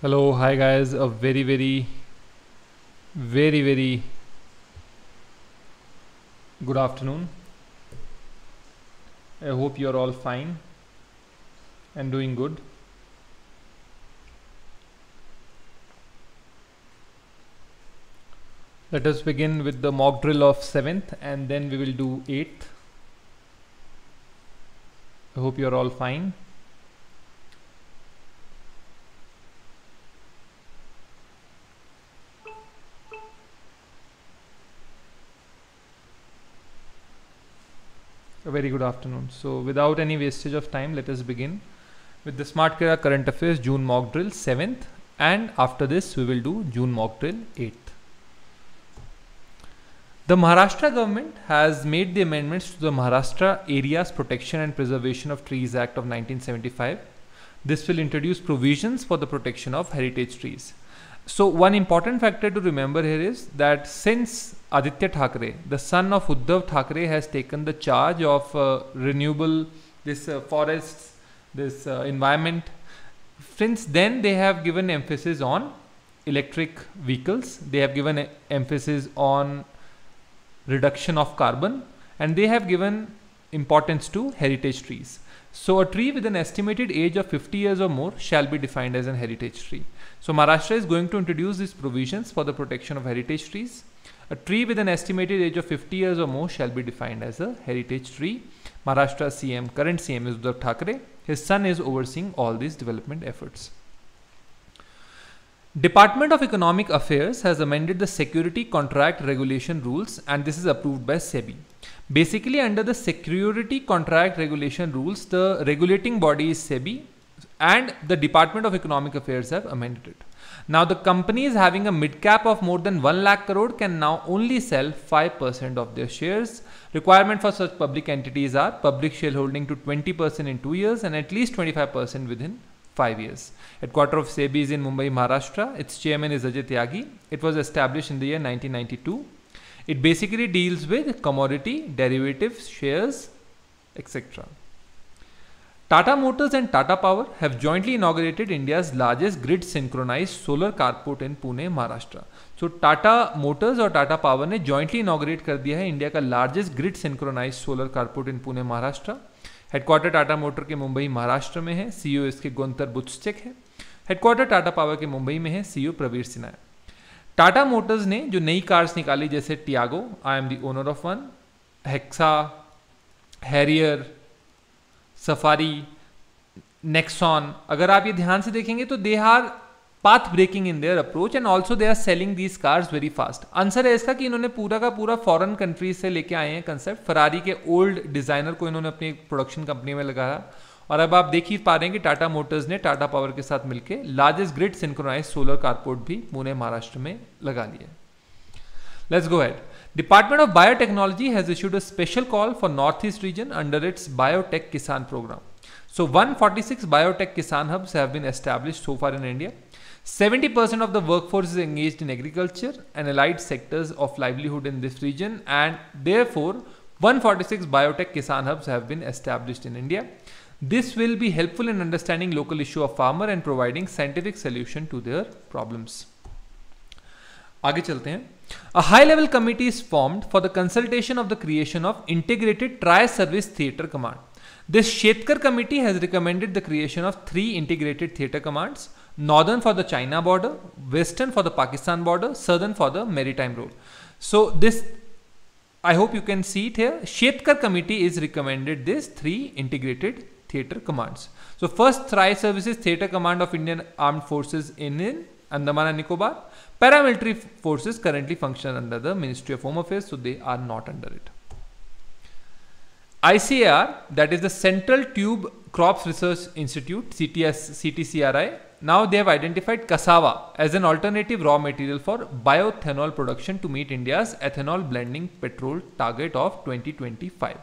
hello hi guys a very very very very good afternoon i hope you are all fine and doing good let us begin with the mock drill of 7th and then we will do 8th i hope you are all fine a very good afternoon. So without any wastage of time, let us begin with the Smart Kera Current Affairs June mock drill 7th and after this we will do June mock drill 8th. The Maharashtra government has made the amendments to the Maharashtra Areas Protection and Preservation of Trees Act of 1975. This will introduce provisions for the protection of heritage trees. So one important factor to remember here is that since Aditya Thakre, the son of Uddhav Thakre, has taken the charge of uh, renewable, this uh, forests, this uh, environment. Since then, they have given emphasis on electric vehicles. They have given emphasis on reduction of carbon, and they have given importance to heritage trees. So a tree with an estimated age of 50 years or more shall be defined as an heritage tree. So Maharashtra is going to introduce these provisions for the protection of heritage trees. A tree with an estimated age of 50 years or more shall be defined as a heritage tree. Maharashtra CM, current CM is Uddhav Thackeray. His son is overseeing all these development efforts. Department of Economic Affairs has amended the security contract regulation rules and this is approved by SEBI. Basically under the security contract regulation rules, the regulating body is SEBI and the Department of Economic Affairs have amended it. Now, the companies having a mid cap of more than 1 lakh crore can now only sell 5% of their shares. Requirement for such public entities are public shareholding to 20% in 2 years and at least 25% within 5 years. Headquarter of SEBI is in Mumbai, Maharashtra. Its chairman is Ajit Yagi. It was established in the year 1992. It basically deals with commodity, derivatives, shares, etc. Tata Motors and Tata Power have jointly inaugurated India's largest grid synchronized solar carport in Pune, Maharashtra. So Tata Motors और Tata Power ने jointly inaugurate कर दिया है India का largest grid synchronized solar carport in Pune, Maharashtra headquarter Tata motor के मुंबई महाराष्ट्र में है CEO इसके गोंतर बुत्सचेक है हेडक्वार्टर टाटा पावर के मुंबई में है सीईओ प्रवीर सिन्हा है टाटा मोटर्स ने जो नई कार्स निकाली जैसे Tiago I am the owner of one Hexa Harrier Safari Nexon अगर आप ये ध्यान से देखेंगे तो they are path breaking in their approach and also they are selling these cars very fast answer है इसका कि इन्होंने पूरा का पूरा फॉरन कंट्रीज से लेके आए हैं कंसेप्ट फरारी के ओल्ड डिजाइनर को इन्होंने अपनी प्रोडक्शन कंपनी में लगाया और अब आप देख ही पा रहे हैं कि टाटा मोटर्स ने टाटा पावर के साथ मिलकर largest grid synchronise solar carport भी पुणे महाराष्ट्र में लगा लिया let's go head Department of Biotechnology has issued a special call for Northeast region under its Biotech Kisan program. So 146 biotech Kisan hubs have been established so far in India. 70% of the workforce is engaged in agriculture and allied sectors of livelihood in this region and therefore 146 biotech Kisan hubs have been established in India. This will be helpful in understanding local issue of farmer and providing scientific solution to their problems. आगे चलते हैं A high-level committee is formed for the consultation of the creation of integrated tri-service theatre command. This Shetkar committee has recommended the creation of three integrated theatre commands, northern for the China border, western for the Pakistan border, southern for the maritime road. So this, I hope you can see it here, Shetkar committee is recommended these three integrated theatre commands. So first, tri-services theatre command of Indian Armed Forces in, in Andaman and Nicobar. Paramilitary forces currently function under the Ministry of Home Affairs, so they are not under it. ICAR, that is the Central Tube Crops Research Institute, CTS, CTCRI, now they have identified cassava as an alternative raw material for bioethanol production to meet India's ethanol blending petrol target of 2025.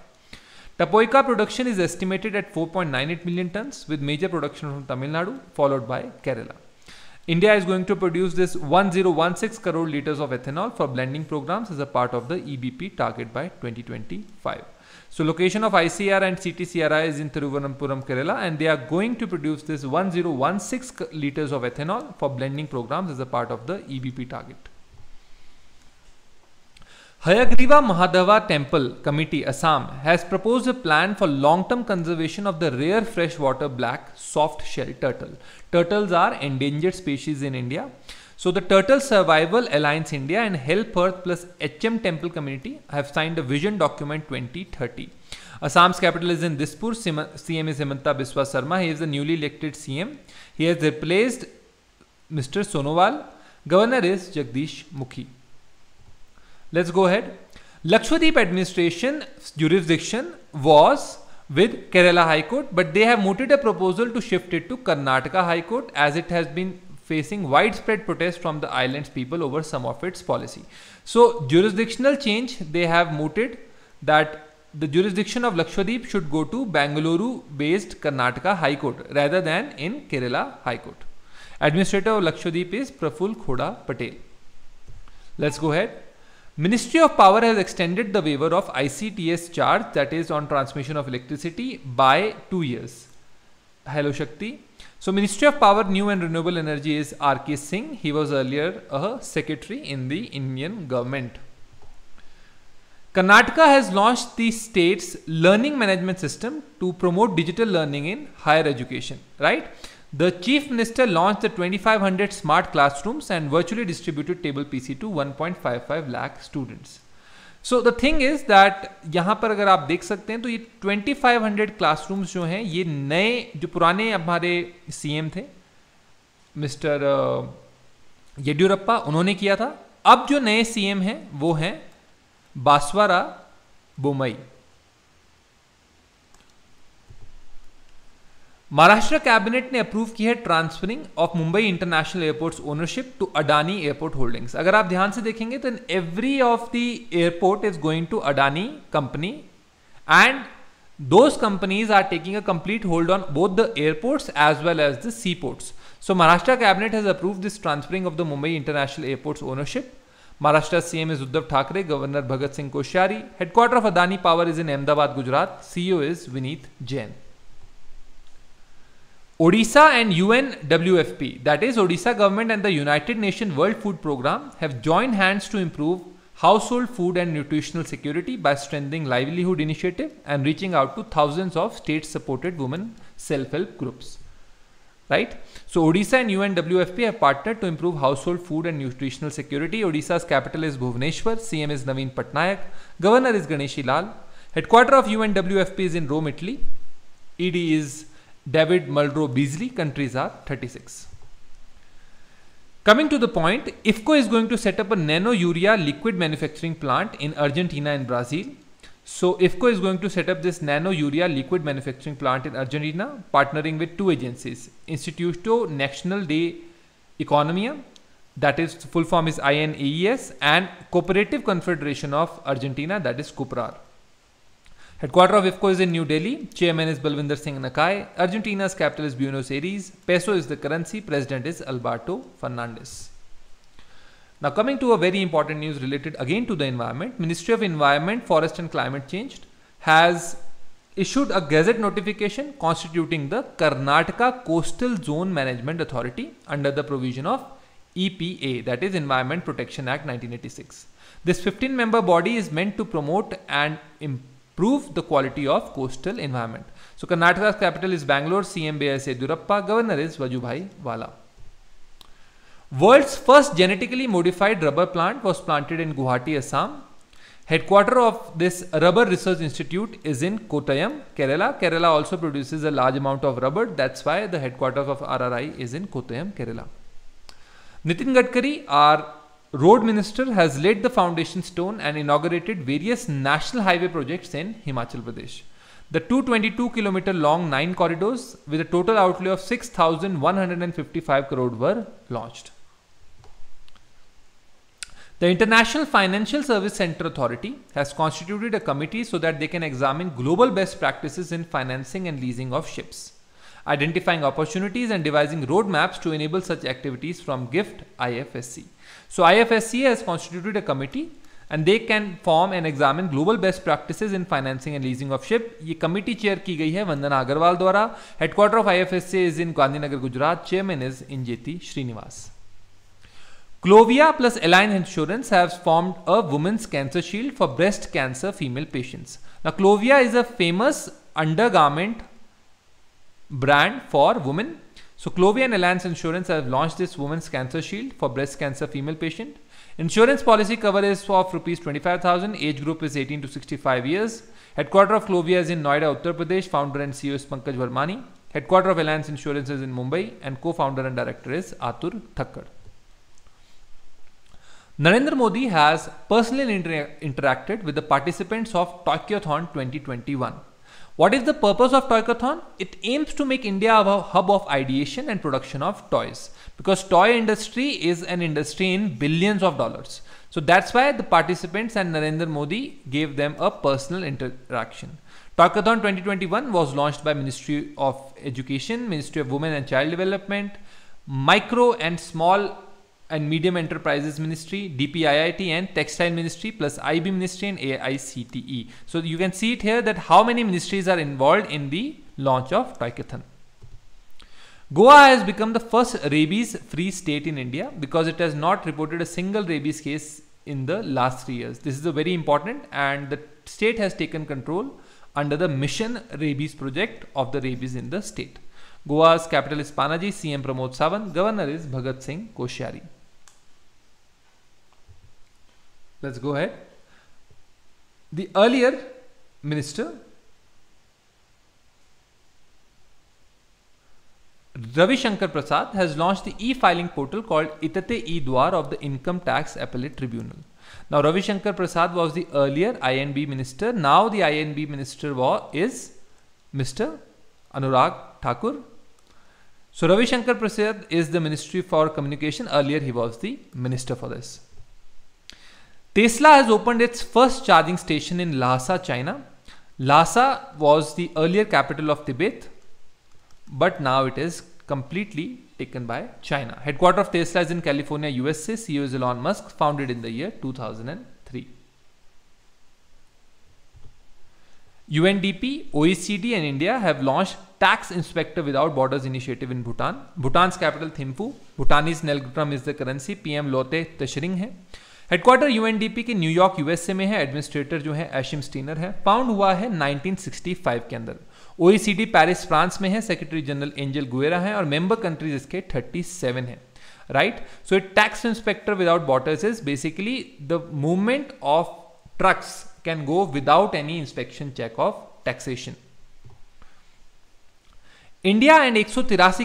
Tapoica production is estimated at 4.98 million tons with major production from Tamil Nadu followed by Kerala. India is going to produce this 1016 crore liters of ethanol for blending programs as a part of the EBP target by 2025. So location of ICR and CTCRI is in Thiruvananthapuram, Kerala and they are going to produce this 1016 liters of ethanol for blending programs as a part of the EBP target. Hayagriva Mahadeva Temple Committee Assam has proposed a plan for long-term conservation of the rare freshwater black soft shell turtle Turtles are endangered species in India. So the Turtle Survival Alliance India and Help Earth plus HM Temple Community have signed a vision document 2030. Assam's capital is in Dispur. CM is Hemanta Biswa Sarma. He is the newly elected CM. He has replaced Mr. Sonowal. Governor is Jagdish Mukhi. Let's go ahead. Lakshadweep administration jurisdiction was with Kerala High Court, but they have mooted a proposal to shift it to Karnataka High Court as it has been facing widespread protests from the island's people over some of its policy. So, jurisdictional change they have mooted that the jurisdiction of Lakshadweep should go to Bangalore based Karnataka High Court rather than in Kerala High Court. Administrator of Lakshadweep is Praful Khoda Patel. Let's go ahead. Ministry of Power has extended the waiver of ICTS charge that is on transmission of electricity by 2 years. Hello Shakti. So Ministry of Power New and Renewable Energy is RK Singh. He was earlier a secretary in the Indian government. Karnataka has launched the state's learning management system to promote digital learning in higher education, right? The Chief Minister launched the 2500 smart classrooms and virtually distributed table PC to 1.55 lakh students. So the thing is that यहाँ पर अगर आप देख सकते हैं तो ये 2500 classrooms जो हैं ये नए जो पुराने हमारे सीएम थे मिस्टर येडियुरप्पा उन्होंने किया था अब जो नए सीएम हैं वो हैं बासवारा बोमई महाराष्ट्र कैबिनेट ने अप्रूव की है transferring of Mumbai international airports ownership to Adani airport holdings अगर आप ध्यान से देखेंगे तो every of the airport is going to Adani company and those companies are taking a complete hold on both the airports as well as the sea ports so Maharashtra cabinet has approve this transferring of the Mumbai international airports ownership Maharashtra CM is Uddhav Thackeray governor Bhagat Singh Koshyari headquarter of Adani power is in Ahmedabad Gujarat CEO is Vineet Jain Odisha and UNWFP, that is Odisha government and the United Nations World Food Programme have joined hands to improve household food and nutritional security by strengthening livelihood initiative and reaching out to thousands of state supported women self-help groups. Right? So Odisha and UNWFP have partnered to improve household food and nutritional security. Odisha's capital is Bhuvaneshwar, CM is Naveen Patnaik, Governor is Ganeshi Lal. Headquarter of UNWFP is in Rome, Italy. ED is David Muldrow Beasley. Countries are 36. Coming to the point, IFCO is going to set up a nano urea liquid manufacturing plant in Argentina and Brazil. So IFCO is going to set up this nano urea liquid manufacturing plant in Argentina, partnering with two agencies, Instituto Nacional de Economía, that is full form is INAES, and Cooperative Confederation of Argentina, that is Cooperar. Headquarter of IFCO is in New Delhi. Chairman is Balwinder Singh Nakai. Argentina's capital is Buenos Aires. Peso is the currency. President is Alberto Fernandez. Now coming to a very important news related again to the environment. Ministry of Environment, Forest and Climate Change has issued a gazette notification constituting the Karnataka Coastal Zone Management Authority under the provision of EPA that is Environment Protection Act 1986. This 15 member body is meant to promote and improve prove the quality of coastal environment. So Karnataka's capital is Bangalore, CM B.S. Yedurappa, governor is Vajubhai Vala. World's first genetically modified rubber plant was planted in Guwahati, Assam. Headquarter of this rubber research institute is in Kottayam, Kerala. Kerala also produces a large amount of rubber. That's why the headquarters of RRI is in Kottayam, Kerala. Nitin Gadkari, our road minister has laid the foundation stone and inaugurated various national highway projects in Himachal Pradesh. The 222 kilometer long 9 corridors with a total outlay of 6155 crore were launched. The International Financial Service Center Authority has constituted a committee so that they can examine global best practices in financing and leasing of ships identifying opportunities and devising roadmaps to enable such activities from GIFT IFSC. So IFSC has constituted a committee and they can form and examine global best practices in financing and leasing of ship committee chair chair की गई है वंदना अग्रवाल द्वारा headquarter of IFSC is in Gandhinagar Gujarat. Chairman is Injeti Srinivas Clovia plus Align Insurance has formed a women's cancer shield for breast cancer female patients. Now Clovia is a famous undergarment brand for women. So Clovia and Alliance Insurance have launched this women's cancer shield for breast cancer female patient. Insurance policy cover is of rupees 25,000. Age group is 18 to 65 years. Headquarter of Clovia is in Noida, Uttar Pradesh. Founder and CEO is Pankaj Varmani. Headquarter of Alliance Insurance is in Mumbai and co-founder and director is Atur Thakkar. Narendra Modi has personally inter interacted with the participants of Tokyothon 2021. What is the purpose of Toycathon? It aims to make India a hub of ideation and production of toys because toy industry is an industry in billions of dollars. So that's why the participants and Narendra Modi gave them a personal interaction. Toycathon 2021 was launched by Ministry of Education, Ministry of Women and Child Development, micro and small and Medium Enterprises Ministry, DPIIT and Textile Ministry plus IB Ministry and AICTE. So you can see it here that how many ministries are involved in the launch of Toykathon. Goa has become the first rabies free state in India because it has not reported a single rabies case in the last three years. This is a very important and the state has taken control under the Mission Rabies project of the rabies in the state. Goa's capital is Panaji, CM Pramod Savan. governor is Bhagat Singh Koshyari let's go ahead the earlier minister Ravi Shankar Prasad has launched the e-filing portal called Itate e-Dwar of the Income Tax Appellate Tribunal. Now Ravi Shankar Prasad was the earlier INB minister. Now the INB minister was is Mr. Anurag Thakur. So Ravi Shankar Prasad is the Ministry for Communication. Earlier he was the minister for this. Tesla has opened its first charging station in Lhasa, China. Lhasa was the earlier capital of Tibet, but now it is completely taken by China. Headquarter of Tesla is in California, USA. CEO is Elon Musk, founded in the year 2003. UNDP, OECD and India have launched Tax Inspector Without Borders initiative in Bhutan. Bhutan's capital Thimphu. Bhutanese Nelgutram is the currency. PM Lotte Tashring hai. Headquarter UNDP के New York USA में है administrator जो है एशिम Steiner है found हुआ है 1965 के अंदर ओईसीडी पेरिस फ्रांस में है सेक्रेटरी जनरल एंजल गुएरा है और मेंबर कंट्रीज इसके 37 हैं right so it tax inspector without borders is basically the movement of trucks can go without any inspection check of taxation India and एक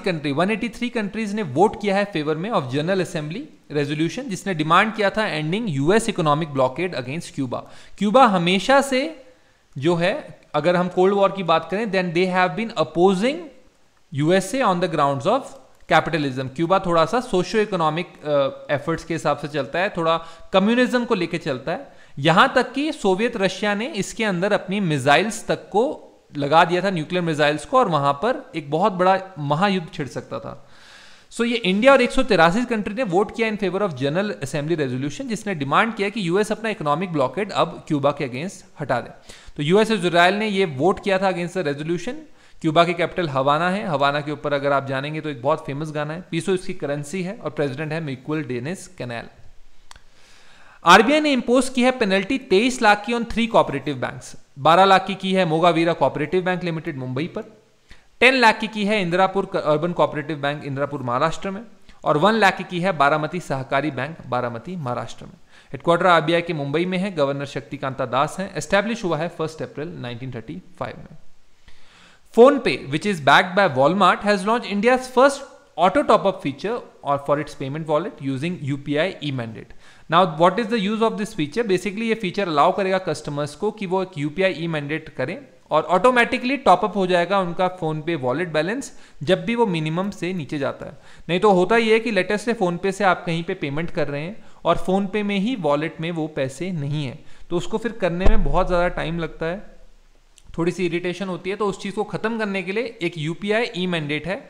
country 183 countries ने vote किया है favour में ऑफ जनरल असेंबली रेजोल्यूशन जिसने demand किया था एंडिंग US economic blockade against Cuba Cuba हमेशा से जो है अगर हम कोल्ड वॉर की बात करें then they have been opposing USA on the ground of capitalism Cuba थोड़ा सा सोशियो इकोनॉमिक एफर्ट्स के हिसाब से चलता है थोड़ा कम्युनिज्म को लेकर चलता है यहां तक कि सोवियत रशिया ने इसके अंदर अपनी मिसाइल्स तक को लगा दिया था न्यूक्लियर मिसाइल्स को और वहां पर एक बहुत बड़ा महायुद्ध छिड़ सकता था सो so, ये इंडिया और एक कंट्री ने वोट किया in favour of general assembly resolution जिसने डिमांड किया कि यूएस अपना इकोनॉमिक ब्लॉकेट अब क्यूबा के अगेंस्ट हटा दे तो यूएस इसराइल ने ये वोट किया था अगेंस्ट द रेजोल्यूशन क्यूबा की कैपिटल हवाना है हवाना के ऊपर अगर आप जानेंगे तो एक बहुत फेमस गाना है पीसो इसकी करेंसी है और प्रेसिडेंट है मिक्वल डेनिस कैनल आरबीआई ने इम्पोज की है पेनल्टी तेईस लाख की ऑन थ्री कॉपरेटिव बैंक्स बारह लाख की की है Mogaveera cooperative bank limited Mumbai पर टेन लाख की की है Indirapur urban cooperative bank Indirapur Maharashtra में और वन लाख की की है बारामती सहकारी बैंक बारामती महाराष्ट्र में हेडक्वार्टर आरबीआई के मुंबई में है गवर्नर शक्तिकांता दास हैं एस्टैब्लिश हुआ है फर्स्ट अप्रैल 1935 में PhonePe which is backed by Walmart has launch India first auto top up feature और for its payment wallet using UPI e mandate now what is the use of this feature basically ये feature allow करेगा customers को कि वो एक UPI e mandate करें और automatically top up हो जाएगा उनका फोन पे वॉलेट बैलेंस जब भी वो मिनिमम से नीचे जाता है नहीं तो होता ये है कि लेटेस्ट से फोन पे से आप कहीं पे पेमेंट कर रहे हैं और फोन पे में ही वॉलेट में वो पैसे नहीं है तो उसको फिर करने में बहुत ज़्यादा टाइम लगता है थोड़ी सी इरिटेशन होती है तो उस चीज़ को ख़त्म करने के लिए एक यूपीआई ई मैंडेट है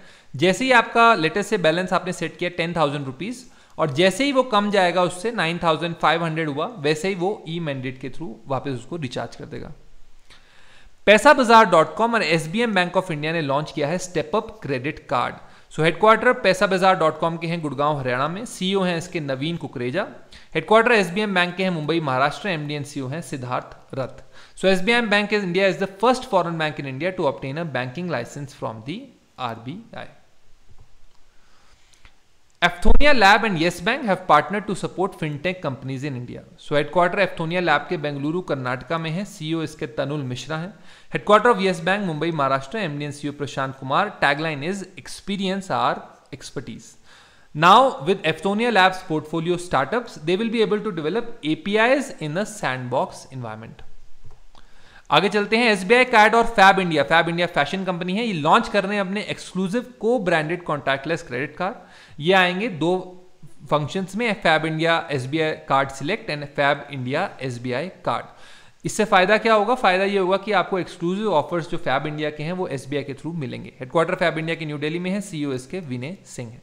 जैसे ही आपका लेटेस्ट से बैलेंस आपने सेट किया टेन थाउजेंड रुपीज़ और जैसे ही वो कम जाएगा उससे 9500 हुआ वैसे ही वो ई मैंडेट के थ्रू वापस उसको रिचार्ज कर देगा पैसा बाजार डॉट कॉम और एस बैंक ऑफ इंडिया ने लॉन्च किया है step up credit card so headquarter Paisabazaar dot com के हैं गुड़गांव हरियाणा में सीईओ e हैं इसके Naveen Kukreja headquarter S bank के हैं Mumbai Maharashtra MD and e हैं Siddharth Rath so S bank is India is the first foreign bank in India to obtain a banking licence from the RBI Aftonia lab and Yes bank have partner to support fintech companies in India so headquarter Aftonia lab के बेंगलुरु कर्नाटका में है CEO e इसके तनुल मिश्रा है headquarter of Yes bank Mumbai Maharashtra MD and CEO Prashant Kumar tagline is experience our expertise now with Aftonia labs portfolio startup they will be able to develop APIs in a sandbox environment आगे चलते हैं S B I card और Fabindia Fabindia fashion company है ये launch कर रहे हैं अपने एक्सक्लूसिव को ब्रांडेड कॉन्टैक्टलेस क्रेडिट कार्ड ये आएंगे दो फंक्शन में Fabindia SBI card select and Fabindia SBI card इससे फायदा क्या होगा फायदा ये होगा कि आपको एक्सक्लूसिव ऑफर्स जो फैब इंडिया के हैं वो एसबीआई के थ्रू मिलेंगे हेडक्वार्टर फैब इंडिया के न्यू डेली में है एस e के विनय सिंह है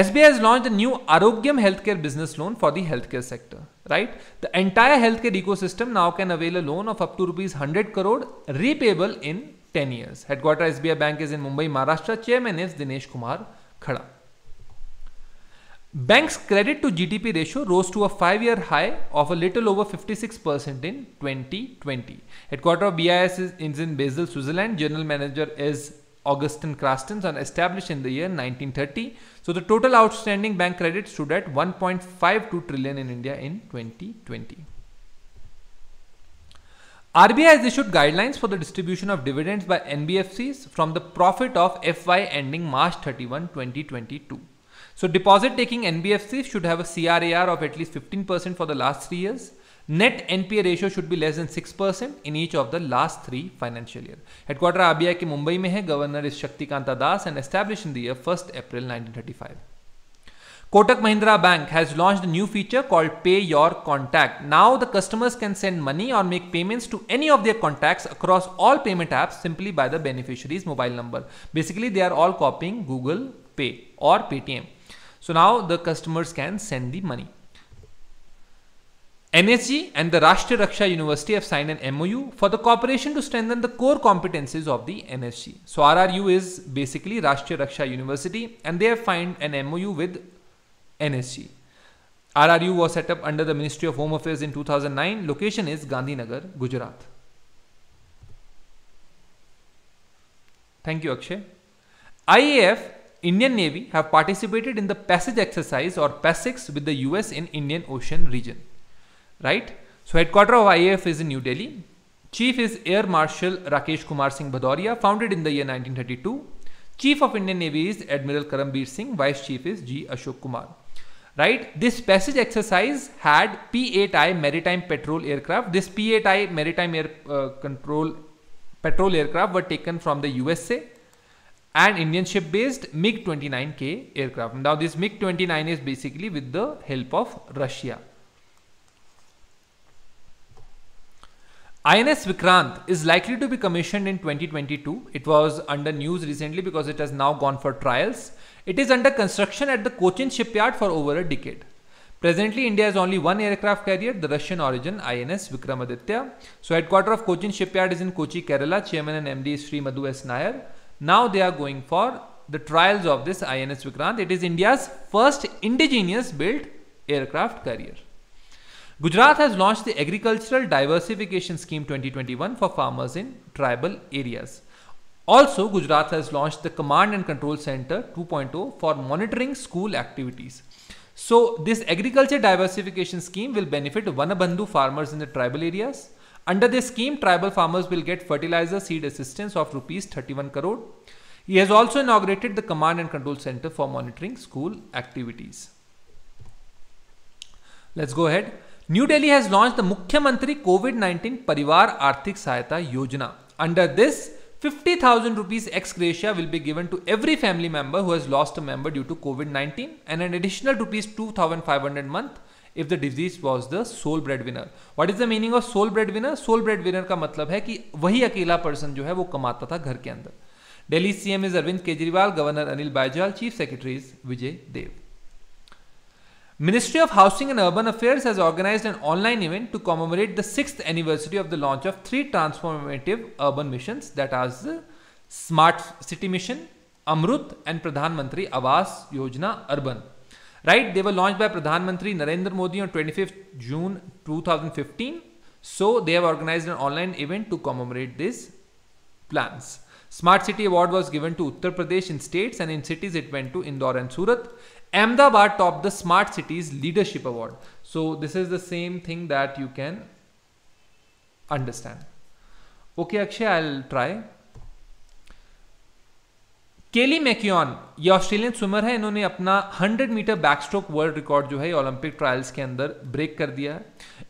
SBI has launch new Arogyam health care business loan for the health care sector right the entire health care eco system now can avail a loan of up to rupees hundred crore repayable in ten years headquarter SBI bank is in Mumbai Maharashtra chairman is Dinesh Kumar Khara Bank's credit to GDP ratio rose to a five year high of a little over 56% in 2020. Headquarter of BIS is in Basel, Switzerland. General manager is Augustin Krastens and established in the year 1930. So the total outstanding bank credit stood at 1.52 trillion in India in 2020. RBI has issued guidelines for the distribution of dividends by NBFCs from the profit of FY ending March 31, 2022. So deposit taking NBFCs should have a CRAR of at least 15% for the last three years. Net NPA ratio should be less than six percent in each of the last three financial year headquarter Mumbai के मुंबई में है governor is Shaktikanta Das and established in the year 1st April 1935 Kotak Mahindra Bank has launched a new feature called Pay Your Contact. Now the customers can send money or make payments to any of their contacts across all payment apps simply by the beneficiary's mobile number. Basically, they are all copying Google Pay or Paytm. So now the customers can send the money. NSG and the Rashtriya Raksha University have signed an MOU for the cooperation to strengthen the core competencies of the NSG. So RRU is basically Rashtriya Raksha University and they have signed an MOU with NSG. RRU was set up under the Ministry of Home Affairs in 2009. Location is Gandhinagar, Gujarat. Thank you, Akshay. IAF Indian Navy have participated in the passage exercise or PASSEX with the US in Indian Ocean region. Right? So headquarter of IAF is in New Delhi. Chief is Air Marshal Rakesh Kumar Singh Bhadoria, founded in the year 1932. Chief of Indian Navy is Admiral Karambir Singh, Vice Chief is G. Ashok Kumar. Right? This passage exercise had P-8I maritime patrol aircraft. This P-8I maritime air uh, control patrol aircraft were taken from the USA and Indian ship based MiG-29K aircraft. Now this MiG-29 is basically with the help of Russia. INS Vikrant is likely to be commissioned in 2022. It was under news recently because it has now gone for trials. It is under construction at the Cochin shipyard for over a decade. Presently, India has only one aircraft carrier, the Russian origin INS Vikramaditya. So, headquarter of Cochin shipyard is in Kochi, Kerala. Chairman and MD is Sri Madhu S. Nair. Now they are going for the trials of this INS Vikrant. It is India's first indigenous built aircraft carrier. Gujarat has launched the Agricultural Diversification Scheme 2021 for farmers in tribal areas. Also, Gujarat has launched the Command and Control Center 2.0 for monitoring school activities. So, this agriculture diversification scheme will benefit Vanabandhu farmers in the tribal areas, under this scheme, tribal farmers will get fertilizer seed assistance of rupees 31 crore. He has also inaugurated the Command and Control Center for monitoring school activities. Let's go ahead. New Delhi has launched the Mukhyamantri COVID-19 Parivar Arthik Sahayata Yojana. Under this, 50,000 rupees ex gratia will be given to every family member who has lost a member due to COVID-19 and an additional rupees 2,500 month if the disease was the sole bread winner what is the meaning of sole bread winner sole bread winner का मतलब है कि वही अकेला person जो है वो कमाता था घर के अंदर Delhi CM is Arvind Kejriwal governor Anil Baijal chief secretary is Vijay Dev ministry of housing and urban affairs has organise an online event to commemorate the six anniversary of the launch of three transformative urban mission that आज smart city mission AMRUT and Pradhanmantri Awas Yojana urban right? They were launched by Pradhan Mantri Narendra Modi on 25th June 2015. So they have organized an online event to commemorate these plans. Smart City Award was given to Uttar Pradesh in states and in cities it went to Indore and Surat. Ahmedabad topped the Smart Cities Leadership Award. So this is the same thing that you can understand. Okay, Akshay, I'll try. Kelly McKeown ये Australian swimmer है इन्होंने अपना 100 metre backstroke world record जो है Olympic trials के अंदर break कर दिया है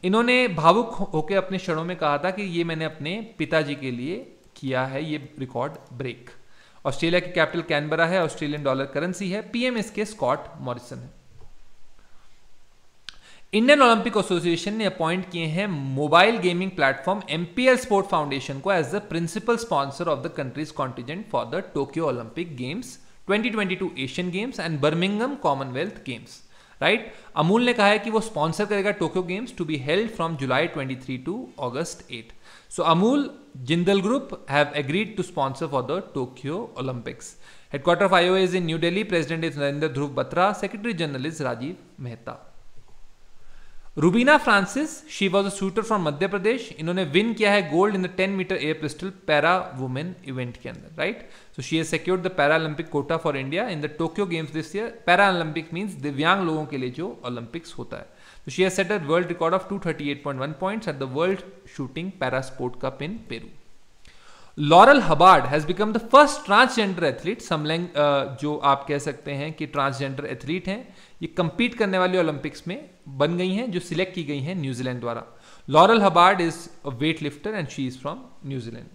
इन्होंने भावुक होकर अपने क्षणों में कहा था कि ये मैंने अपने पिताजी के लिए किया है ये रिकॉर्ड ब्रेक ऑस्ट्रेलिया की कैपिटल कैनबरा है ऑस्ट्रेलियन डॉलर करेंसी है पीएम इसके स्कॉट मॉरिसन है इंडियन ओलंपिक एसोसिएशन ने अपॉइंट किए हैं mobile gaming platform MPL sport foundation को as the principal sponsor of the country's contingent for the Tokyo Olympic games 2022 Asian games and Birmingham Commonwealth games right Amul ने कहा है कि वो स्पॉन्सर करेगा Tokyo games to be held from July 23 to August eight so Amul Jindal group have agreed to sponsor for the Tokyo Olympics headquarter of IO is in new Delhi president is Narendra Dhruv Batra secretary general is Rajeev Mehta Rubina Francis she was a shooter from Madhya Pradesh इन्होंने win किया है gold in the ten metre air pistol para women event के अंदर right so she has secured the Paralympic quota for India in the Tokyo games this year Paralympic means दिव्यांग लोगों के लिए जो ओलंपिक्स होता है तो she has set a world record of two thirty at the world shooting para sport cup in Peru Laurel Hubbard has become the first transgender athlete समलैंग जो आप कह सकते हैं कि ट्रांसजेंडर एथलीट हैं ये कंपीट करने वाले ओलंपिक्स में बन गई हैं जो सिलेक्ट की गई हैं न्यूजीलैंड द्वारा Laurel Hubbard is a weightlifter and she is from New Zealand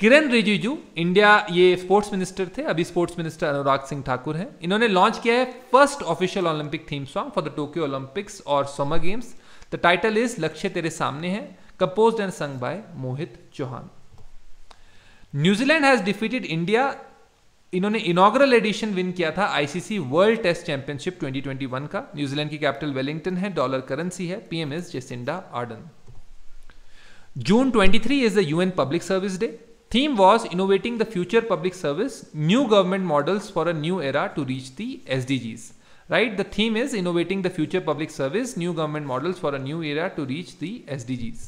Kiren Rijiju India ये स्पोर्ट्स मिनिस्टर थे अभी स्पोर्ट्स मिनिस्टर अनुराग सिंह ठाकुर हैं इन्होंने लॉन्च किया है first official Olympic theme song for the Tokyo Olympics और summer games the title is Lakshya Tere Saamne Hai compose and sung by Mohit Chauhan New Zealand has defeated India इन्होंने inaugural edition win किया था आईसीसी वर्ल्ड टेस्ट चैंपियनशिप 2021 का New Zealand की capital Wellington है dollar currency है PM is Jacinda Ardern June 23 is the UN public service day theme was innovating the future public service new government models for a new era to reach the S right the theme is innovating the future public service new government models for a new era to reach the sdgs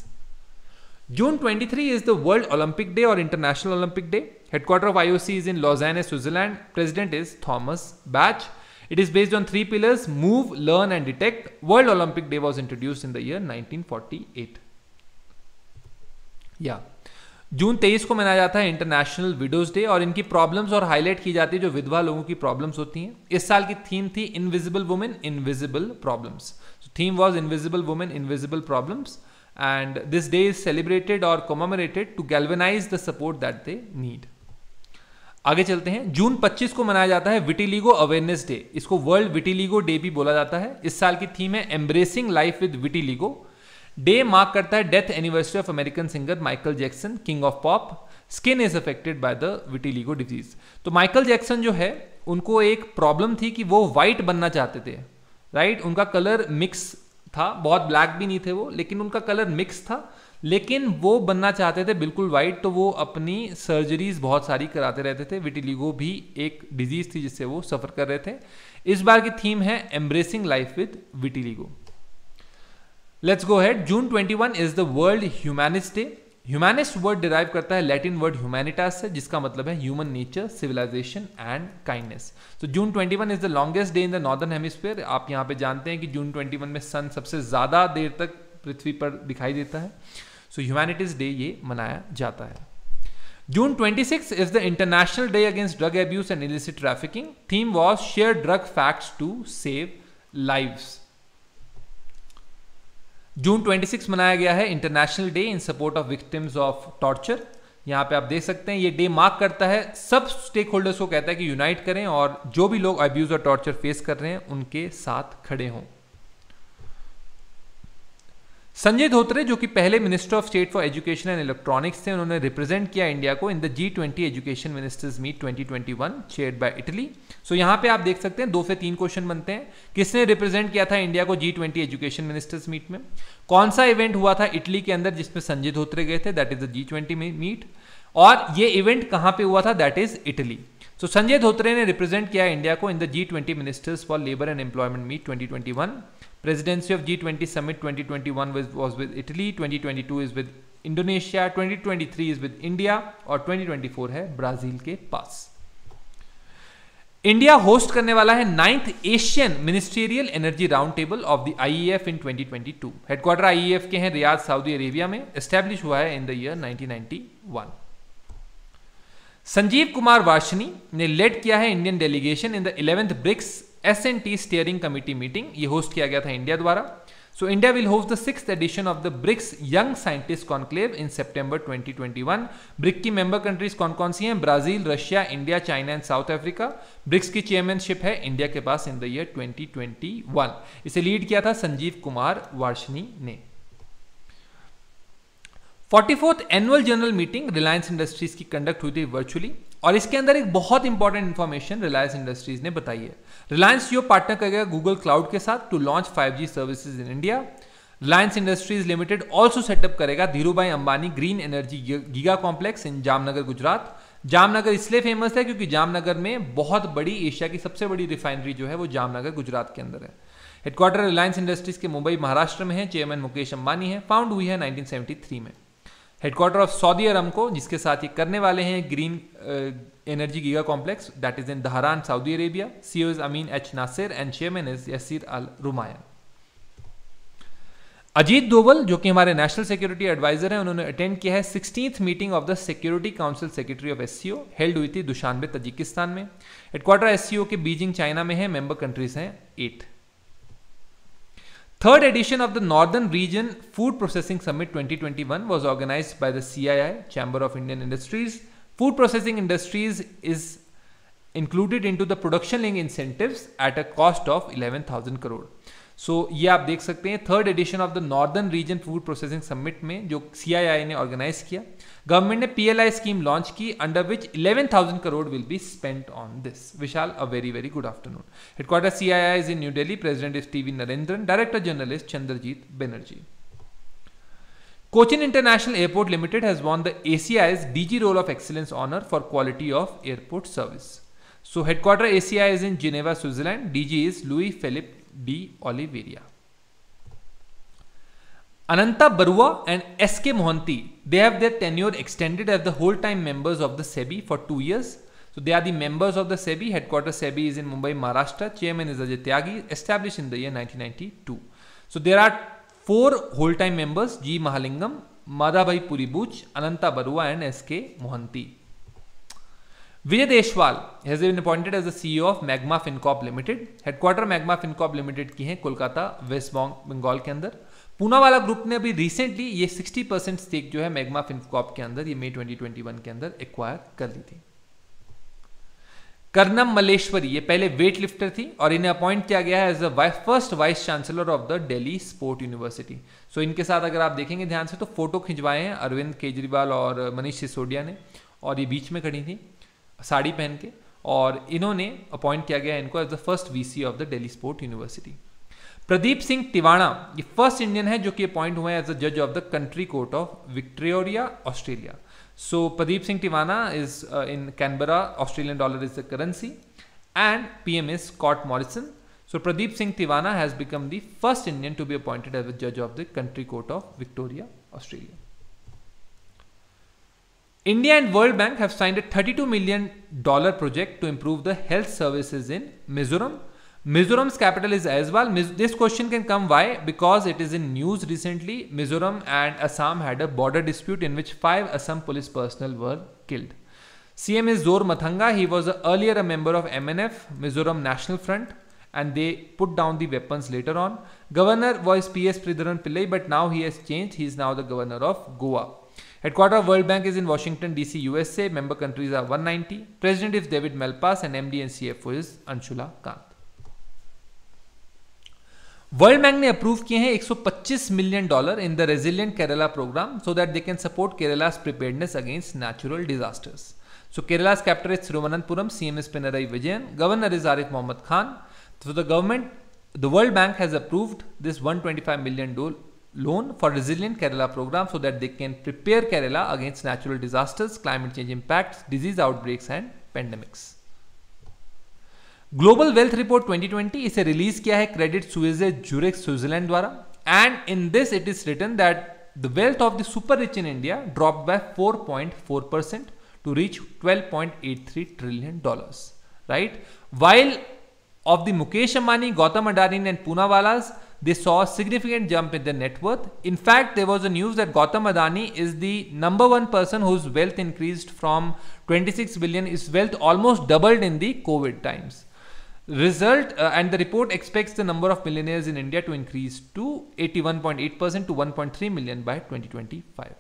June 23 is the World Olympic Day or International Olympic Day. Headquarter of IOC is in Lausanne, Switzerland. President is Thomas Bach. It is based on three pillars move, learn, and detect. World Olympic Day was introduced in the year 1948. Yeah. जून तेईस को मनाया जाता है international widows day और इनकी problems और highlight की जाती है जो विधवा लोगों की प्रॉब्लम्स होती हैं इस साल की थीम थी invisible women invisible problems theme was invisible women invisible problems and this day is celebrated or commemorated to galvanize the support that they need. आगे चलते हैं जून 25 को मनाया जाता है विटिलीगो अवेयरनेस डे इसको वर्ल्ड विटिलीगो डे भी बोला जाता है इस साल की थीम है embracing life with vitiligo day mark करता है death anniversary of American singer Michael Jackson king of pop skin is affected by the vitiligo disease तो माइकल जैक्सन जो है उनको एक प्रॉब्लम थी कि वो वाइट बनना चाहते थे राइट right? उनका कलर मिक्स था बहुत ब्लैक भी नहीं थे वो लेकिन उनका कलर मिक्स था लेकिन वो बनना चाहते थे बिल्कुल वाइट तो वो अपनी सर्जरीज बहुत सारी कराते रहते थे विटिलिगो भी एक डिजीज थी जिससे वो सफ़र कर रहे थे इस बार की थीम है embracing life with vitiligo let's go head June 21 is the world humanist day humanist word derive करता है लैटिन वर्ड ह्यूमैनिटास से जिसका मतलब है human nature civilisation and kindness तो June 21 is the longest day in the northern hemisphere आप यहाँ पे जानते हैं कि जून 21 में सन सबसे ज़्यादा देर तक पृथ्वी पर दिखाई देता है सो ह्यूमैनिटीज डे ये मनाया जाता है June 26 is the international day against drug abuse and illicit trafficking theme was share drug facts to save lives जून 26 मनाया गया है international day in support of victims of torture यहाँ पे आप देख सकते हैं ये डे मार्क करता है सब स्टेक होल्डर्स को कहता है कि यूनाइट करें और जो भी लोग अब्यूज और टॉर्चर फेस कर रहे हैं उनके साथ खड़े हों संजय धोत्रे जो कि पहले minister of state for education and electronics थे उन्होंने रिप्रेजेंट किया इंडिया को in the G twenty education ministers meet 2021 chaired by Italy so यहाँ पे आप देख सकते हैं दो से तीन क्वेश्चन बनते हैं किसने रिप्रेजेंट किया था इंडिया को G twenty education ministers meet में कौन सा इवेंट हुआ था इटली के अंदर जिसमें संजय धोत्रे गए थे that is the G twenty meet और ये इवेंट कहां पे हुआ था that is Italy so Sanjay Dhotre ने रिप्रेजेंट किया इंडिया को in the G twenty ministers for labour and employment meet twenty Presidency of G20 Summit 2021 was, was with Italy, 2022 is with Indonesia 2023 is with India और 2024 है Brazil के पास India host करने वाला है ninth Asian ministerial energy round table of the IEF in 2022 twenty two headquarter I के हैं Riyadh Saudi Arabia में establish हुआ है in the year 1991 Sanjeev Kumar Varshney ने लेड किया है Indian delegation in the eleventh BRICS S N T steering committee meeting ये host किया गया था इंडिया द्वारा so India will host the six edition of the BRICS young scientist conclave in September 2021 BRIC की member countries कौन कौन सी हैं Brazil Russia India China and South Africa BRICS की चेयरमैनशिप है इंडिया के पास इन द ईयर 2021 इसे लीड किया था संजीव कुमार वार्षनी ने forty fourth annual general meeting Reliance industries की कंडक्ट हुई थी वर्चुअली और इसके अंदर एक बहुत इंपॉर्टेंट इंफॉर्मेशन रिलायंस इंडस्ट्रीज ने बताई है रिलायंस जियो पार्टनर करेगा गूगल क्लाउड के साथ to launch 5G services in India Reliance industries limited also set up करेगा Dhirubhai Ambani green energy giga complex in Jamnagar Gujarat Jamnagar इसलिए फेमस है क्योंकि जामनगर में बहुत बड़ी एशिया की सबसे बड़ी रिफाइनरी जो है वो जामनगर गुजरात के अंदर है हेडक्वार्टर रिलायंस इंडस्ट्रीज के मुंबई महाराष्ट्र में है चेयरमैन मुकेश अंबानी है फाउंड हुई है 1973 में हेडक्वार्टर ऑफ सऊदी अरब को जिसके साथ ये करने वाले हैं green energy giga complex that is in Dhahran Saudi Arabia CEO is Amin H Nasser and chairman is Yasir Al Rumayyan Ajit Doval जो कि हमारे नेशनल सिक्योरिटी एडवाइजर हैं उन्होंने अटेंड किया है sixty meeting of the security council secretary of S C held हुई थी Dushanbe Tajikistan में हेडक्वार्टर एस सी के बीजिंग चाइना में है मेंबर कंट्रीज हैं at third edition of the northern region food processing summit 2021 twenty one by the C I I chamber of Indian industries Food processing industries is included into the production link incentives at a cost of 11,000 crore so so, ये आप देख सकते हैं third edition of the northern region food processing summit में जो C ने organize किया government ने पीएलआई स्कीम लॉन्च की under which 11,000 crore will be spent on this Vishal a very very good afternoon headquarter C I is in new Delhi president is TV Narendran director journalist Chandrajit Banerjee Cochin International Airport Limited has won the ACI's DG Role of Excellence honor for quality of airport service. So headquarter ACI is in Geneva, Switzerland. DG is Louis Philippe D. Oliveira. Ananta Barua and S.K. Mohanty, they have their tenure extended as the whole-time members of the SEBI for two years. So they are the members of the SEBI. Headquarter SEBI is in Mumbai, Maharashtra. Chairman is Ajay Tyagi, established in the year 1992. So there are four whole time members G Mahalingam Madhabi Puri Buch Ananta Barua and S K Mohanty Vijay Deswal has been appointed as the CEO of Magma Fincorp limited headquarter Magma Fincorp limited की है Kolkata waste Bengal के अंदर Poonawalla group ने अभी recently ये 60% stake जो है magma Fincorp के अंदर ये मई 2021 के अंदर एक्वायर कर ली थी कर्नम मलेश्वरी ये पहले वेट लिफ्टर थी और इन्हें अपॉइंट किया गया है as a first vice chancellor of the Delhi sport university so इनके साथ अगर आप देखेंगे ध्यान से तो फोटो खिंचवाए हैं अरविंद केजरीवाल और मनीष सिसोदिया ने और ये बीच में खड़ी थी साड़ी पहन के और इन्होंने अपॉइंट किया गया इनको as the first V of the Delhi sport university Pradeep Singh Tiwana ये फर्स्ट इंडियन है जो कि अपॉइंट हुए एज अ जज of the country court of Victoria Australia So Pradeep Singh Tiwana is uh, in Canberra, Australian dollar is the currency and PM is Scott Morrison. So Pradeep Singh Tiwana has become the first Indian to be appointed as a judge of the country court of Victoria, Australia. India and World Bank have signed a $32 million project to improve the health services in Mizoram Mizoram's capital is Aizwal. This question can come why? Because it is in news recently. Mizoram and Assam had a border dispute in which five Assam police personnel were killed. CM is Zor Mathanga. He was earlier a member of MNF, Mizoram National Front, and they put down the weapons later on. Governor was PS Pridharan Pillai, but now he has changed. He is now the governor of Goa. Headquarter of World Bank is in Washington, D.C., USA. Member countries are 190. President is David Malpass, and MD and CFO is Anshula Kant. World bank ने approve किए हैं 125 million dollar in the resilient Kerala program so that they can support Kerala's preparedness against natural disasters so Kerala's capital is Thiruvananthapuram CM is Pinarayi Vijayan governor is Arif Mohammad Khan so the government the world bank has approved this 125 million dollar loan for resilient Kerala program so that they can prepare Kerala against natural disasters climate change impact disease outbreaks and pandemics global wealth report 2020 इसे रिलीज किया है credit Suisse Zurich Switzerland द्वारा and in this it is written that the wealth of the super rich in India drop by 4.4 percent to reach 12.83 trillion dollars right while of the Mukesh Ambani, Gautam Adani and Poonawalas, they saw a significant jump in their net worth. In fact, there was a news that Gautam Adani is the number one person whose wealth increased from 26 billion. His wealth almost doubled in the COVID times result uh, and the report expects the number of millionaires in India to increase to 81.8% percent to 1.3 million by 2025.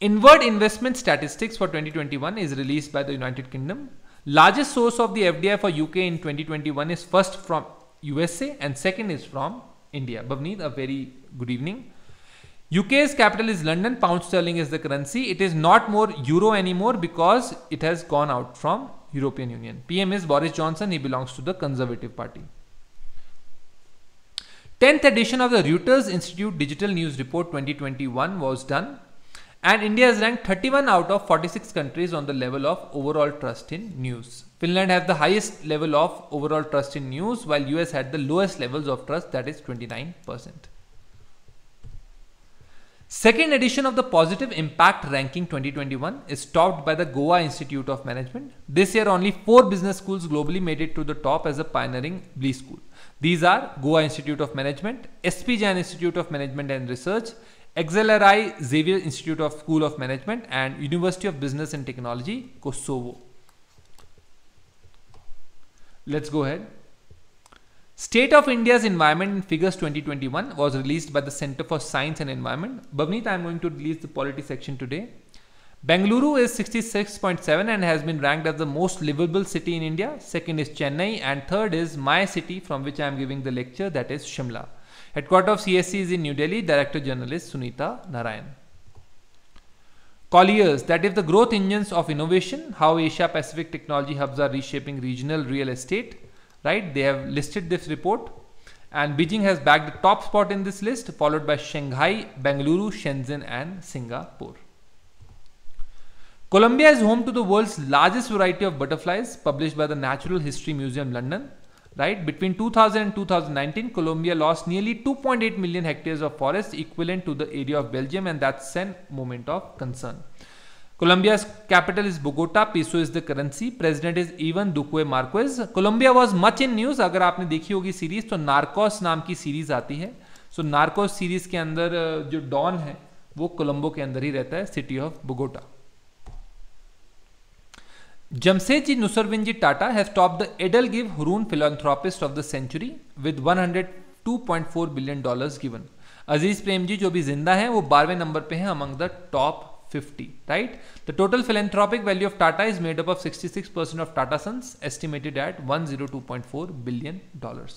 Inward investment statistics for 2021 is released by the United Kingdom. Largest source of the FDI for UK in 2021 is first from USA and second is from India. Bhavneet, a very good evening. UK's capital is London, pound sterling is the currency. It is not more euro anymore because it has gone out from European Union. PM is Boris Johnson. He belongs to the Conservative Party. 10th edition of the Reuters Institute Digital News Report 2021 was done and India is ranked 31 out of 46 countries on the level of overall trust in news. Finland has the highest level of overall trust in news while US had the lowest levels of trust that is 29%. Second edition of the Positive Impact Ranking 2021 is topped by the Goa Institute of Management. This year only four business schools globally made it to the top as a pioneering b school. These are Goa Institute of Management, SP Jain Institute of Management and Research, XLRI Xavier Institute of School of Management and University of Business and Technology, Kosovo. Let's go ahead. State of India's Environment in Figures 2021 was released by the Center for Science and Environment. Bhavneet, I am going to release the polity section today. Bengaluru is 66.7 and has been ranked as the most livable city in India. Second is Chennai and third is my city from which I am giving the lecture that is Shimla. Headquarter of CSC is in New Delhi, Director Journalist Sunitha Sunita Narayan. Colliers, that is the growth engines of innovation, how Asia Pacific technology hubs are reshaping regional real estate right? They have listed this report and Beijing has bagged the top spot in this list followed by Shanghai, Bengaluru, Shenzhen and Singapore. Colombia is home to the world's largest variety of butterflies published by the Natural History Museum London. Right? Between 2000 and 2019, Colombia lost nearly 2.8 million hectares of forest equivalent to the area of Belgium and that's an moment of concern. Colombia's capital is Bogota. Peso is the currency. President is Ivan Duque Marquez. Colombia was much in news. अगर आपने देखी होगी series तो Narcos नाम की series आती है सो so, Narcos series के अंदर जो डॉन है वो कोलंबो के अंदर ही रहता है city of Bogota Jamshed ji Nusserwanji ji Tata has top the Edel Give Hurun philanthropist of the century with one hundred two point four billion dollar given Azim Premji जो भी जिंदा है वो बारहवें नंबर पे है among the top 50 right the total philanthropic value of tata is made up of 66% of tata sons estimated at 102.4 billion dollars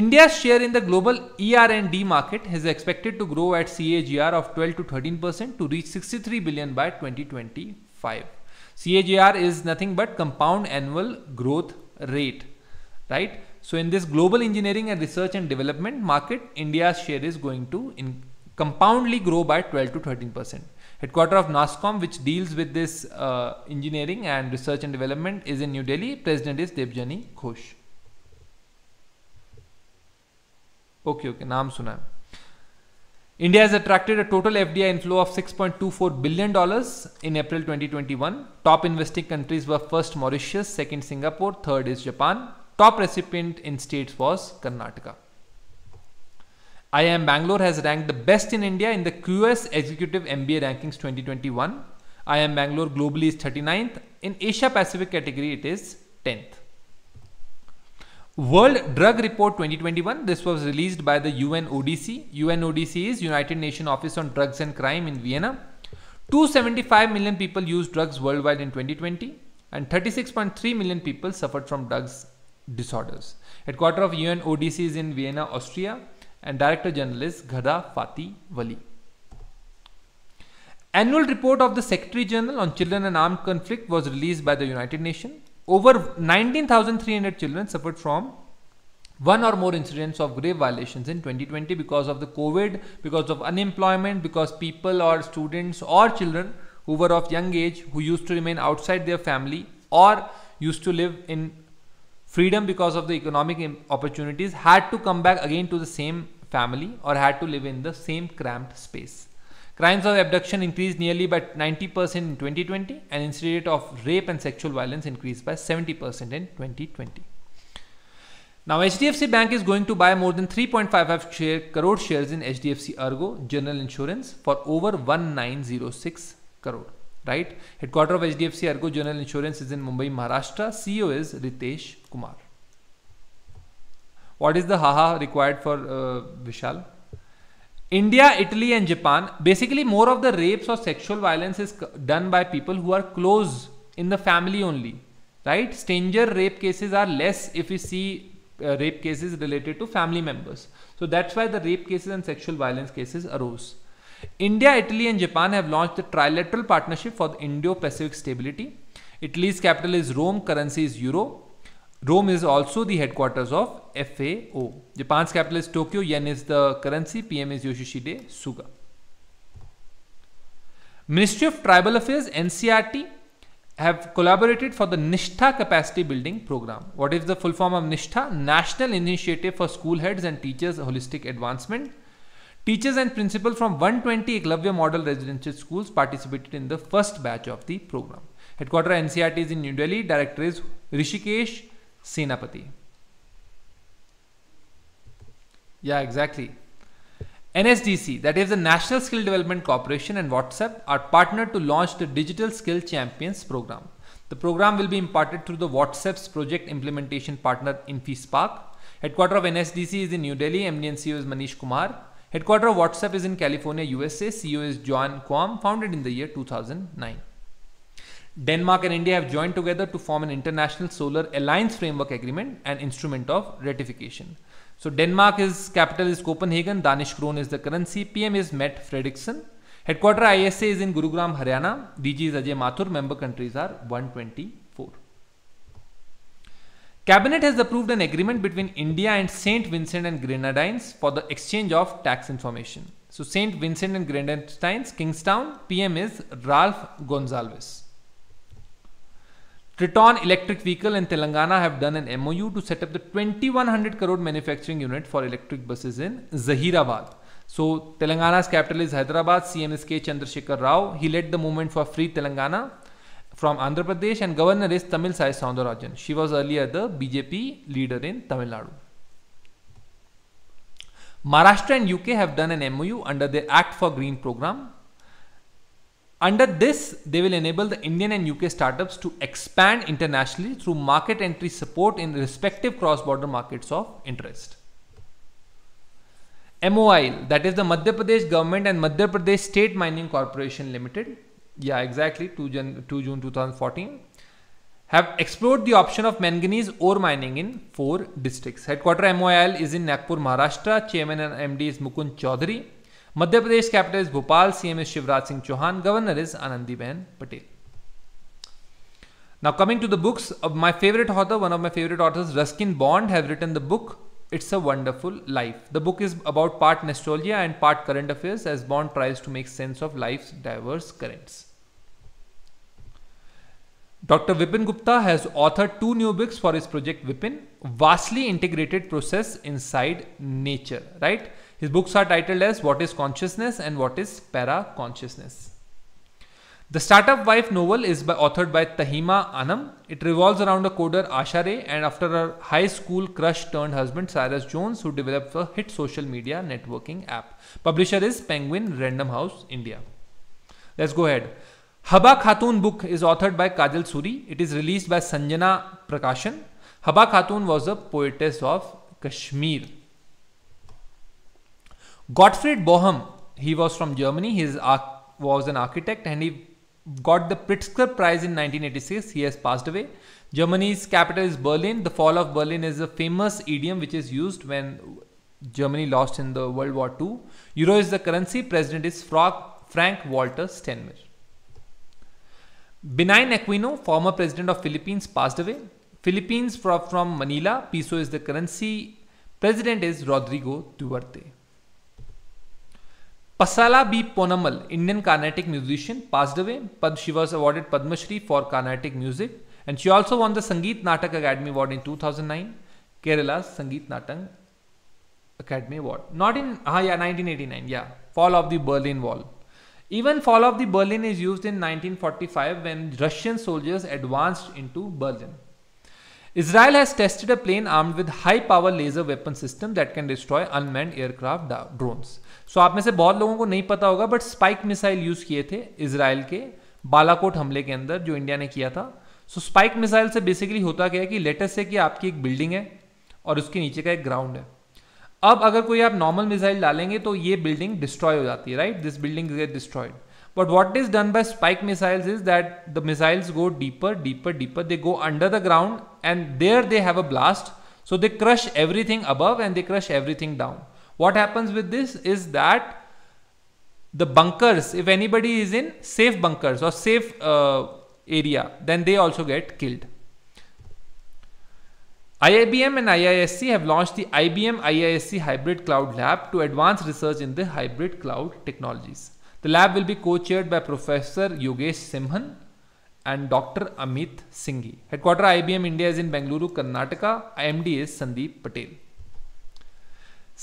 india's share in the global er&d market is expected to grow at caGR of 12 to 13% to reach 63 billion by 2025 CAGR is nothing but compound annual growth rate, right? So in this global engineering and research and development market, India's share is going to in compoundly grow by 12 to 13 percent. Headquarter of NASCOM, which deals with this uh, engineering and research and development, is in New Delhi. President is Debjani Ghosh. Okay, okay, naam suna. India has attracted a total FDI inflow of 6.24 billion dollars in April 2021. Top investing countries were first Mauritius, second Singapore, third is Japan. Top recipient in states was Karnataka. IIM Bangalore has ranked the best in India in the QS Executive MBA Rankings 2021. IIM Bangalore globally is 39th. In Asia Pacific category, it is 10th. World Drug Report 2021. This was released by the UNODC. UNODC is United Nations Office on Drugs and Crime in Vienna. 275 million people used drugs worldwide in 2020 and 36.3 million people suffered from drugs disorders. Headquarter of UNODC is in Vienna, Austria and Director General is Ghada Fati Wali. Annual report of the Secretary General on Children and Armed Conflict was released by the United Nations. Over 19,300 children suffered from one or more incidents of grave violations in 2020 because of the COVID, because of unemployment, because people or students or children who were of young age who used to remain outside their family or used to live in freedom because of the economic opportunities had to come back again to the same family or had to live in the same cramped space. Crimes of abduction increased nearly by 90% in 2020 and incident of rape and sexual violence increased by 70% in 2020. Now HDFC Bank is going to buy more than 3.55 share, crore shares in HDFC Ergo General Insurance for over 1906 crore. Right? Headquarter of HDFC Ergo General Insurance is in Mumbai, Maharashtra. CEO is Ritesh Kumar. What is the haha required for uh, Vishal? India, Italy, and Japan. Basically, more of the rapes or sexual violence is done by people who are close in the family only, right? Stranger rape cases are less if we see uh, rape cases related to family members. So that's why the rape cases and sexual violence cases arose. India, Italy, and Japan have launched the trilateral partnership for the Indo Pacific stability. Italy's capital is Rome, currency is euro. Rome is also the headquarters of FAO. Japan's capital is Tokyo. Yen is the currency. PM is Yoshishide Suga. Ministry of Tribal Affairs, NCRT, have collaborated for the Nishtha Capacity Building Program. What is the full form of Nishtha? National Initiative for School Heads and Teachers Holistic Advancement. Teachers and principals from 120 Eklavya Model Residential Schools participated in the first batch of the program. Headquarter NCRT is in New Delhi. Director is Rishikesh Senapati. Yeah, exactly. NSDC, that is the National Skill Development Corporation and WhatsApp are partnered to launch the Digital Skill Champions program. The program will be imparted through the WhatsApp's project implementation partner InfiSpark. Headquarter of NSDC is in New Delhi, MD and CEO is Manish Kumar. Headquarter of WhatsApp is in California, USA. CEO is John Quam, founded in the year 2009. Denmark and India have joined together to form an international solar alliance framework agreement and instrument of ratification. So Denmark is capital is Copenhagen, Danish krone is the currency, PM is Met Fredriksen. Headquarter ISA is in Gurugram, Haryana. DG is Ajay Mathur. Member countries are 124. Cabinet has approved an agreement between India and St. Vincent and Grenadines for the exchange of tax information. So St. Vincent and Grenadines, Kingstown, PM is Ralph Gonzalez. Triton Electric Vehicle and Telangana have done an MOU to set up the 2100 crore manufacturing unit for electric buses in Zahirabad. So Telangana's capital is Hyderabad. CM is K. Chandrasekhar Rao. He led the movement for free Telangana from Andhra Pradesh and governor is Tamil Sai Soundarajan. She was earlier the BJP leader in Tamil Nadu. Maharashtra and UK have done an MOU under the Act for Green program Under this, they will enable the Indian and UK startups to expand internationally through market entry support in respective cross-border markets of interest. MOIL, that is the Madhya Pradesh Government and Madhya Pradesh State Mining Corporation Limited, yeah, exactly, 2, Jan 2 June 2014, have explored the option of manganese ore mining in four districts. Headquarter MOIL is in Nagpur, Maharashtra. Chairman and MD is Mukund Chaudhary. Madhya Pradesh capital is Bhopal. CM is Shivraj Singh Chauhan. Governor is Anandiben Patel. Now coming to the books of uh, my favorite author, one of my favorite authors, Ruskin Bond, have written the book It's a Wonderful Life. The book is about part nostalgia and part current affairs as Bond tries to make sense of life's diverse currents. Dr. Vipin Gupta has authored two new books for his project Vipin, Vastly Integrated Process Inside Nature, right? His books are titled as What is Consciousness and What is Para Consciousness. The Startup Wife novel is by, authored by Tahima Anam. It revolves around a coder Asha Ray and after her high school crush turned husband Cyrus Jones, who developed a hit social media networking app. Publisher is Penguin Random House India. Let's go ahead. Haba Khatun book is authored by Kajal Suri. It is released by Sanjana Prakashan. Haba Khatun was a poetess of Kashmir. Gottfried Boehm, he was from Germany. He was an architect and he got the Pritzker Prize in 1986. He has passed away. Germany's capital is Berlin. The fall of Berlin is a famous idiom which is used when Germany lost in the World War II. Euro is the currency. President is Frank Walter Steinmeier. Benign Aquino, former president of Philippines, passed away. Philippines from Manila. Peso is the currency. President is Rodrigo Duterte. Pasala B. Ponamal, Indian Carnatic musician, passed away. Pad she was awarded Padma Shri for Carnatic music. And she also won the Sangeet Natak Academy Award in 2009, Kerala's Sangeet Natak Academy Award. Not in, ah yeah, 1989, yeah. Fall of the Berlin Wall. Even fall of the Berlin is used in 1945 when Russian soldiers advanced into Berlin. Israel has tested a plane armed with high power laser weapon system that can destroy unmanned aircraft drones. So आप में से बहुत लोगों को नहीं पता होगा but spike missile use किए थे इसराइल के बालाकोट हमले के अंदर जो इंडिया ने किया था सो स्पाइक मिसाइल से बेसिकली होता क्या है कि लेटेस्ट है कि आपकी एक बिल्डिंग है और उसके नीचे का एक ग्राउंड है अब अगर कोई आप नॉर्मल मिसाइल डालेंगे तो ये बिल्डिंग डिस्ट्रॉय हो जाती है right this building is destroyed but what is done by spike missiles is that the missiles go deeper deeper deeper they go under the ground and there they have a blast so they crush everything above and they crush everything down what happens with this is that the bunkers, if anybody is in safe bunkers or safe uh, area, then they also get killed. IIBM and IISC have launched the IBM IISC Hybrid Cloud Lab to advance research in the hybrid cloud technologies. The lab will be co-chaired by Professor Yogesh Simhan and Dr. Amit Singhi. Headquarter IBM India is in Bengaluru, Karnataka. IMD is Sandeep Patel.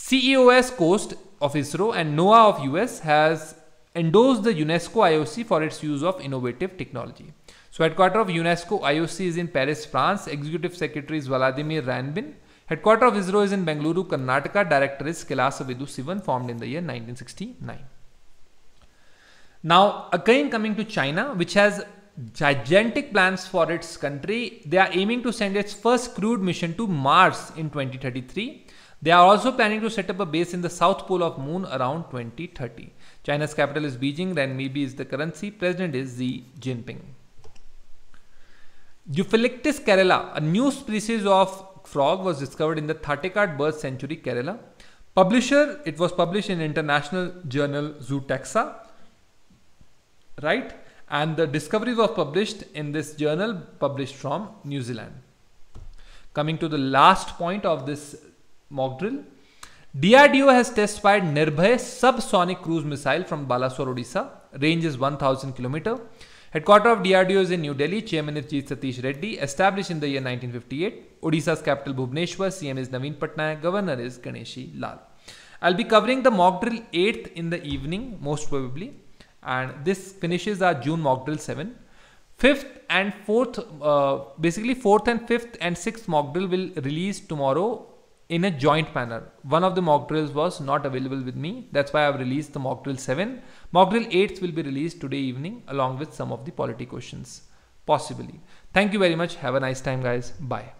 CEOS Coast of ISRO and NOAA of US has endorsed the UNESCO IOC for its use of innovative technology. So headquarters of UNESCO IOC is in Paris, France. Executive Secretary is Vladimir Ranbin. Headquarter of ISRO is in Bengaluru, Karnataka. Director is Kailasavidu Sivan, formed in the year 1969. Now again coming to China, which has gigantic plans for its country. They are aiming to send its first crewed mission to Mars in 2033. They are also planning to set up a base in the South Pole of Moon around 2030. China's capital is Beijing, renminbi is the currency, president is Xi Jinping. Euphalictis kerala, a new species of frog was discovered in the Thatekad Bird sanctuary, Kerala. Publisher, it was published in international journal Zootaxa, right? And the discovery was published in this journal, published from New Zealand. Coming to the last point of this mock drill. DRDO has test-fired Nirbhay subsonic cruise missile from Balasore, Odisha. Range is 1000 km. Headquarter of DRDO is in New Delhi. Chairman is Chief Satish Reddy. Established in the year 1958. Odisha's capital Bhubaneswar. CM is Naveen Patnaik. Governor is Ganeshi Lal. I'll be covering the mock drill 8th in the evening, most probably. And this finishes our June mock drill 7. Fifth and fourth, uh, basically fourth and fifth and sixth mock drill will release tomorrow in a joint manner. One of the mock drills was not available with me. That's why I've released the mock drill 7. Mock drill 8 will be released today evening along with some of the polity questions, possibly. Thank you very much. Have a nice time, guys. Bye.